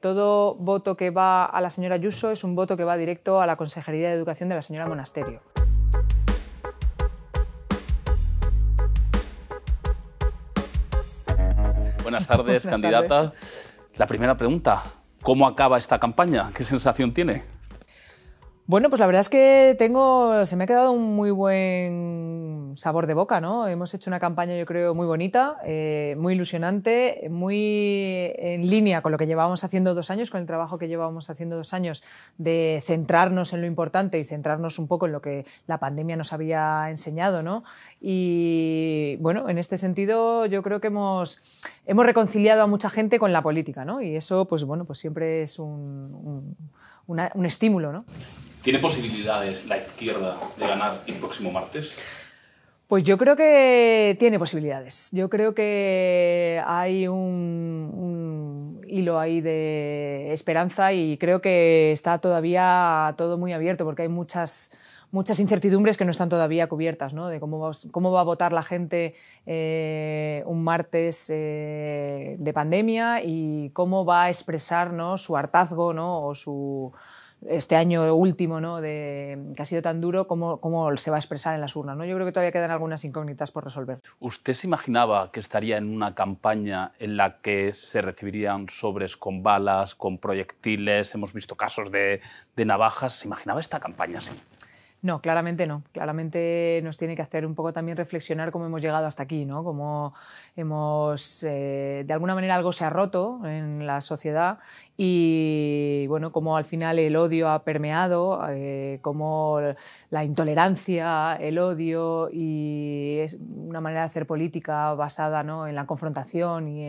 Todo voto que va a la señora Ayuso es un voto que va directo a la Consejería de Educación de la señora Monasterio. Buenas tardes, candidata. La primera pregunta, ¿cómo acaba esta campaña? ¿Qué sensación tiene? Bueno, pues la verdad es que tengo, se me ha quedado un muy buen sabor de boca, ¿no? Hemos hecho una campaña, yo creo, muy bonita, eh, muy ilusionante, muy en línea con lo que llevábamos haciendo dos años, con el trabajo que llevábamos haciendo dos años de centrarnos en lo importante y centrarnos un poco en lo que la pandemia nos había enseñado, ¿no? Y bueno, en este sentido, yo creo que hemos, hemos reconciliado a mucha gente con la política, ¿no? Y eso, pues bueno, pues siempre es un un estímulo. ¿no? ¿Tiene posibilidades la izquierda de ganar el próximo martes? Pues yo creo que tiene posibilidades. Yo creo que hay un, hilo ahí de esperanza y creo que está todavía todo muy abierto porque hay muchas muchas incertidumbres que no están todavía cubiertas, ¿no? De cómo, va, cómo va a votar la gente eh, un martes eh, de pandemia y cómo va a expresar su hartazgo, ¿no? O su este año último, ¿no? que ha sido tan duro, ¿cómo, se va a expresar en las urnas. Yo creo que todavía quedan algunas incógnitas por resolver. ¿Usted se imaginaba que estaría en una campaña en la que se recibirían sobres con balas, con proyectiles? Hemos visto casos de, navajas. ¿Se imaginaba esta campaña así? No, claramente no. Claramente nos tiene que hacer un poco también reflexionar cómo hemos llegado hasta aquí, ¿no? Cómo hemos, eh, de alguna manera algo se ha roto en la sociedad y, bueno, cómo al final el odio ha permeado, eh, cómo la intolerancia, el odio y es una manera de hacer política basada ¿no? en la confrontación y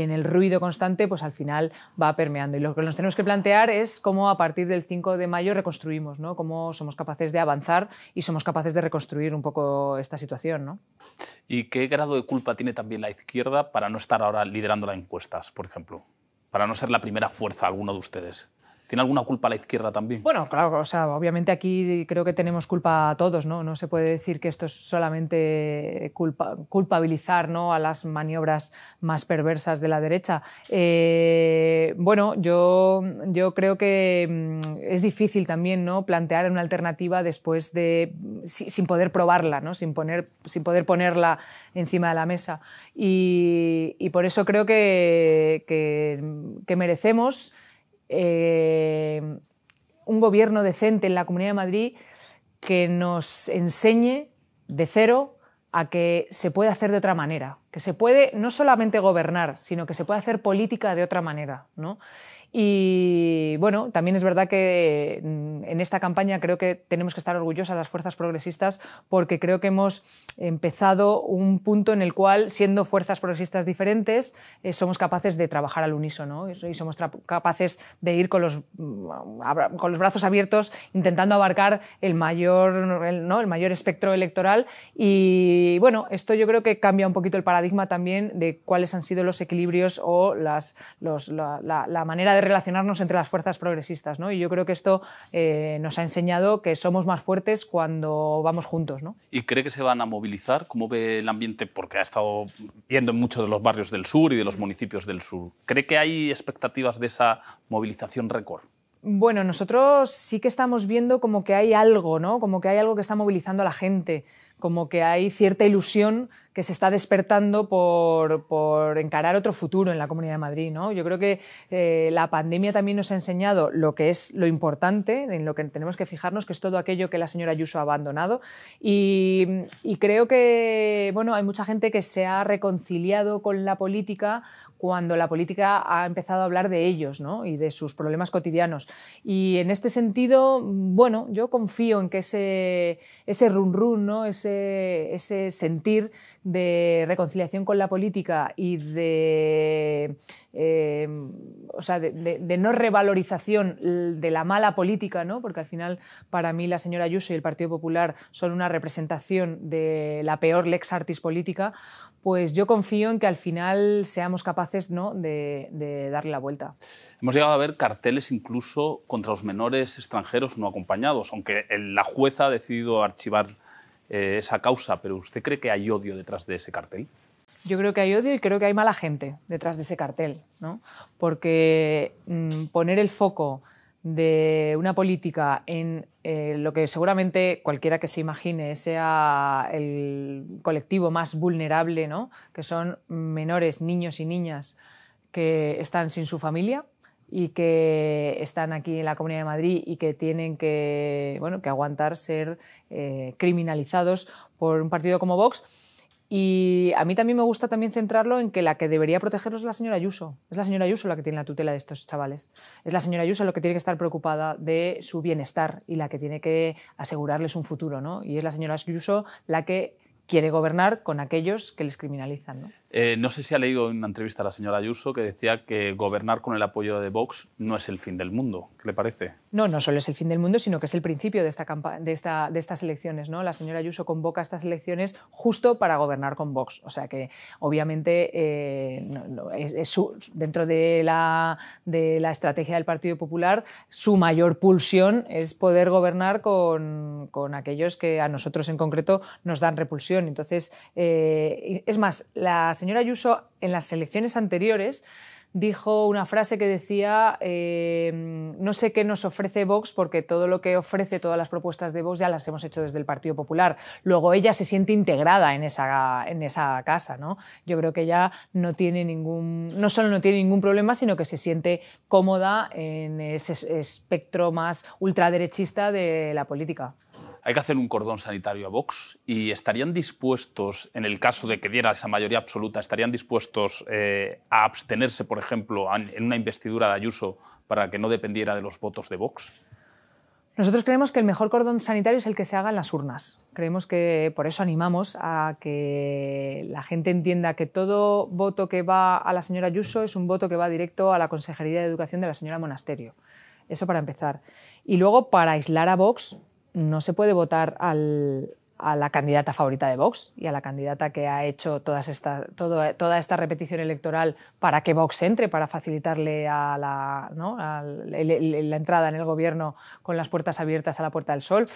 en, el ruido constante, pues al final va permeando. Y lo que nos tenemos que plantear es cómo a partir del 5 de mayo reconstruimos, ¿no? Cómo somos capaces de avanzar y somos capaces de reconstruir un poco esta situación. ¿Y qué grado de culpa tiene también la izquierda para no estar ahora liderando las encuestas, por ejemplo? Para no ser la primera fuerza alguno de ustedes. ¿Tiene alguna culpa la izquierda también? Bueno, claro, o sea, obviamente aquí creo que tenemos culpa a todos, ¿no? No se puede decir que esto es solamente culpabilizar ¿no? a las maniobras más perversas de la derecha. Eh, bueno, yo, yo creo que mm, es difícil también ¿no? plantear una alternativa después de. sin poder probarla, ¿no? Sin, poner, sin poder ponerla encima de la mesa. Y, por eso creo que merecemos. Eh, un gobierno decente en la Comunidad de Madrid que nos enseñe de cero a que se puede hacer de otra manera que se puede no solamente gobernar, sino que se puede hacer política de otra manera, ¿no? Y bueno, también es verdad que mm, en esta campaña creo que tenemos que estar orgullosas las fuerzas progresistas porque creo que hemos empezado un punto en el cual, siendo fuerzas progresistas diferentes, eh, somos capaces de trabajar al unísono y somos capaces de ir con los, mm, con los brazos abiertos intentando abarcar el mayor, el, ¿no? el mayor espectro electoral. Y bueno, esto yo creo que cambia un poquito el paradigma también de cuáles han sido los equilibrios o la, manera de relacionarnos entre las fuerzas progresistas. ¿no? Y yo creo que esto eh, nos ha enseñado que somos más fuertes cuando vamos juntos. ¿Y cree que se van a movilizar? ¿Cómo ve el ambiente? Porque ha estado viendo en muchos de los barrios del sur y de los municipios del sur. ¿Cree que hay expectativas de esa movilización récord? Bueno, nosotros sí que estamos viendo como que hay algo, ¿no? Como que hay algo que está movilizando a la gente como que hay cierta ilusión que se está despertando por, por encarar otro futuro en la Comunidad de Madrid. ¿no? Yo creo que eh, la pandemia también nos ha enseñado lo que es lo importante, en lo que tenemos que fijarnos, que es todo aquello que la señora Ayuso ha abandonado. Y, creo que bueno, hay mucha gente que se ha reconciliado con la política cuando la política ha empezado a hablar de ellos ¿no? y de sus problemas cotidianos. Y en este sentido, bueno, yo confío en que ese, ese run-run, ¿no? ese ese, sentir de reconciliación con la política y de, eh, de, no revalorización de la mala política, porque al final para mí la señora Ayuso y el Partido Popular son una representación de la peor lex artis política, pues yo confío en que al final seamos capaces ¿no? de, de darle la vuelta. Hemos llegado a ver carteles incluso contra los menores extranjeros no acompañados, aunque la jueza ha decidido archivar eh, esa causa, pero ¿usted cree que hay odio detrás de ese cartel? Yo creo que hay odio y creo que hay mala gente detrás de ese cartel, ¿no? Porque mm, poner el foco de una política en eh, lo que seguramente cualquiera que se imagine sea el colectivo más vulnerable, ¿no? que son menores, niños y niñas que están sin su familia, y que están aquí en la Comunidad de Madrid y que tienen que, que aguantar ser eh, criminalizados por un partido como Vox. Y a mí también me gusta también centrarlo en que la que debería protegerlos es la señora Ayuso. Es la señora Ayuso la que tiene la tutela de estos chavales. Es la señora Ayuso la que tiene que estar preocupada de su bienestar y la que tiene que asegurarles un futuro, ¿no? Y es la señora Ayuso la que quiere gobernar con aquellos que les criminalizan. ¿no? Eh, no sé si ha leído en una entrevista a la señora Ayuso que decía que gobernar con el apoyo de Vox no es el fin del mundo. ¿Qué le parece? No, no solo es el fin del mundo, sino que es el principio de, esta de, esta, estas elecciones. ¿no? La señora Ayuso convoca estas elecciones justo para gobernar con Vox. O sea que, obviamente, eh, es, dentro de la, de la estrategia del Partido Popular, su mayor pulsión es poder gobernar con, con aquellos que a nosotros en concreto nos dan repulsión entonces, eh, es más, la señora Ayuso en las elecciones anteriores dijo una frase que decía, eh, no sé qué nos ofrece Vox, porque todo lo que ofrece, todas las propuestas de Vox ya las hemos hecho desde el Partido Popular. Luego ella se siente integrada en esa, casa, Yo creo que ella no tiene ningún, no solo no tiene ningún problema, sino que se siente cómoda en ese espectro más ultraderechista de la política hay que hacer un cordón sanitario a Vox y estarían dispuestos, en el caso de que diera esa mayoría absoluta, estarían dispuestos eh, a abstenerse, por ejemplo, en una investidura de Ayuso para que no dependiera de los votos de Vox. Nosotros creemos que el mejor cordón sanitario es el que se haga en las urnas. Creemos que por eso animamos a que la gente entienda que todo voto que va a la señora Ayuso es un voto que va directo a la Consejería de Educación de la señora Monasterio. Eso para empezar. Y luego, para aislar a Vox, no se puede votar a la candidata favorita de Vox y a la candidata que ha hecho todas esta, toda esta repetición electoral para que Vox entre, para facilitarle a la, entrada en el gobierno con las puertas abiertas a la Puerta del Sol.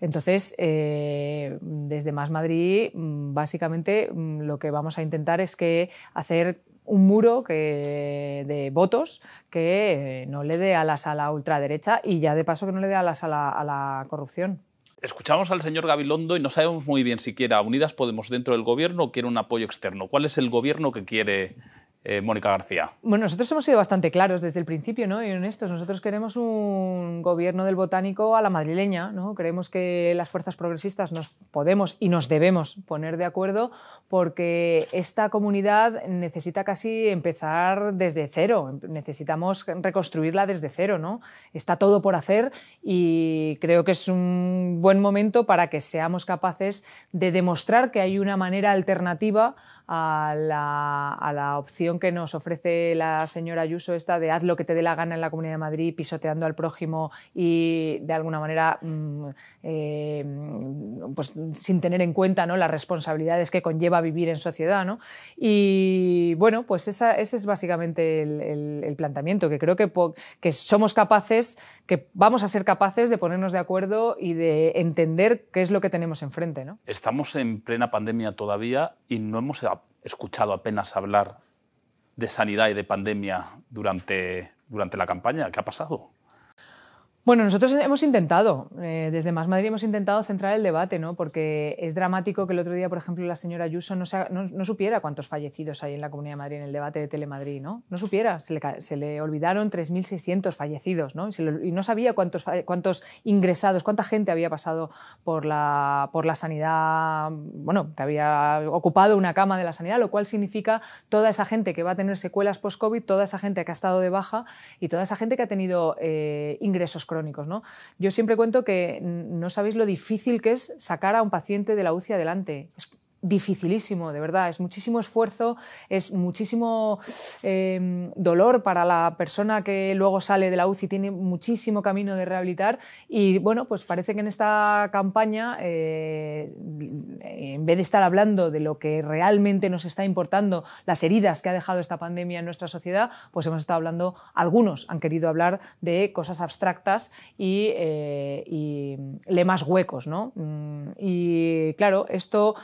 Entonces, eh, desde Más Madrid, mm, básicamente mm, lo que vamos a intentar es que hacer un muro de votos que eh, no le dé alas a la ultraderecha y ya de paso que no le dé alas a la, a la corrupción. Escuchamos al señor Gabilondo y no sabemos muy bien siquiera Unidas Podemos dentro del gobierno o quiere un apoyo externo. ¿Cuál es el gobierno que quiere eh, Mónica García? Bueno, nosotros hemos sido bastante claros desde el principio ¿no? y honestos. Nosotros queremos un gobierno del botánico a la madrileña. ¿no? Creemos que las fuerzas progresistas nos podemos y nos debemos poner de acuerdo porque esta comunidad necesita casi empezar desde cero. Necesitamos reconstruirla desde cero. ¿no? Está todo por hacer y creo que es un buen momento para que seamos capaces de demostrar que hay una manera alternativa a la, opción que nos ofrece la señora Ayuso, esta de haz lo que te dé la gana en la Comunidad de Madrid, pisoteando al prójimo y de alguna manera mm, eh, pues, sin tener en cuenta ¿no? las responsabilidades que conlleva vivir en sociedad. Y bueno, pues ese es básicamente el, planteamiento, que creo que, que somos capaces, que vamos a ser capaces de ponernos de acuerdo y de entender qué es lo que tenemos enfrente. ¿no? Estamos en plena pandemia todavía y no hemos escuchado apenas hablar de sanidad y de pandemia durante, durante la campaña. ¿Qué ha pasado? Bueno, nosotros hemos intentado, eh, desde Más Madrid hemos intentado centrar el debate, ¿no? porque es dramático que el otro día, por ejemplo, la señora Ayuso no, supiera cuántos fallecidos hay en la Comunidad de Madrid en el debate de Telemadrid, ¿no? No supiera, se le, olvidaron 3.600 fallecidos, ¿no? Y, no sabía cuántos, cuántos ingresados, cuánta gente había pasado por la, sanidad, bueno, que había ocupado una cama de la sanidad, lo cual significa toda esa gente que va a tener secuelas post-COVID, toda esa gente que ha estado de baja y toda esa gente que ha tenido eh, ingresos crónicos crónicos. ¿no? Yo siempre cuento que no sabéis lo difícil que es sacar a un paciente de la UCI adelante dificilísimo, de verdad. Es muchísimo esfuerzo, es muchísimo em, dolor para la persona que luego sale de la UCI, tiene muchísimo camino de rehabilitar y bueno, pues parece que en esta campaña, eh, en vez de estar hablando de lo que realmente nos está importando, las heridas que ha dejado esta pandemia en nuestra sociedad, pues hemos estado hablando, algunos han querido hablar de cosas abstractas y, eh, lemas huecos, mm, Y claro, esto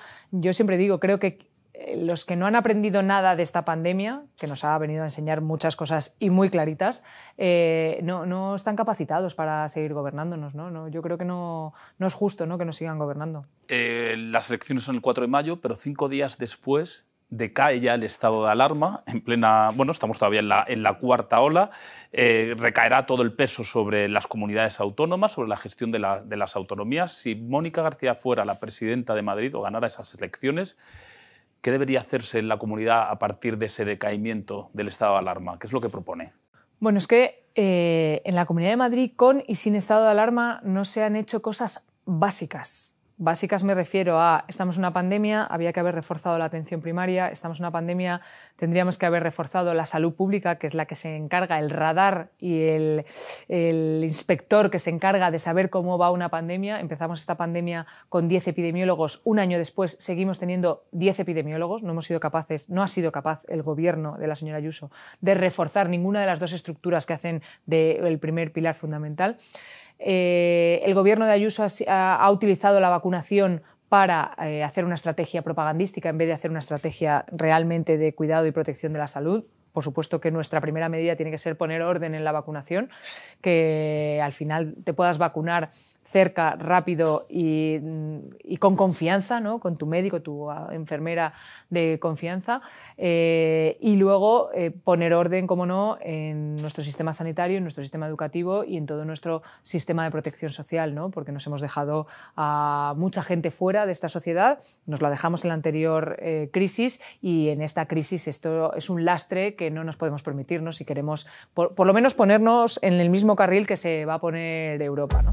yo siempre digo, creo que eh, los que no han aprendido nada de esta pandemia, que nos ha venido a enseñar muchas cosas y muy claritas, eh, no, están capacitados para seguir gobernándonos. ¿no? yo creo que no, no, es justo ¿no? que nos sigan gobernando. Eh, las elecciones son el 4 de mayo, pero cinco días después decae ya el estado de alarma, en plena, bueno, estamos todavía en la, cuarta ola, eh, recaerá todo el peso sobre las comunidades autónomas, sobre la gestión de, las autonomías. Si Mónica García fuera la presidenta de Madrid o ganara esas elecciones, ¿qué debería hacerse en la comunidad a partir de ese decaimiento del estado de alarma? ¿Qué es lo que propone? Bueno, es que eh, en la Comunidad de Madrid, con y sin estado de alarma, no se han hecho cosas básicas Básicas me refiero a, estamos en una pandemia, había que haber reforzado la atención primaria, estamos en una pandemia, tendríamos que haber reforzado la salud pública, que es la que se encarga, el radar y el, inspector que se encarga de saber cómo va una pandemia. Empezamos esta pandemia con 10 epidemiólogos, un año después seguimos teniendo 10 epidemiólogos, no hemos sido capaces, no ha sido capaz el gobierno de la señora Ayuso de reforzar ninguna de las dos estructuras que hacen del primer pilar fundamental. Eh, el gobierno de Ayuso ha, utilizado la vacunación para eh, hacer una estrategia propagandística en vez de hacer una estrategia realmente de cuidado y protección de la salud. Por supuesto que nuestra primera medida tiene que ser poner orden en la vacunación, que al final te puedas vacunar cerca, rápido y, mm, con confianza, ¿no? con tu médico, tu ah, enfermera de confianza. Eh, y luego eh, poner orden, como no, en nuestro sistema sanitario, en nuestro sistema educativo y en todo nuestro sistema de protección social, porque nos hemos dejado a mucha gente fuera de esta sociedad, nos la dejamos en la anterior eh, crisis y en esta crisis esto es un lastre que no nos podemos permitirnos y queremos, por, lo menos, ponernos en el mismo carril que se va a poner Europa.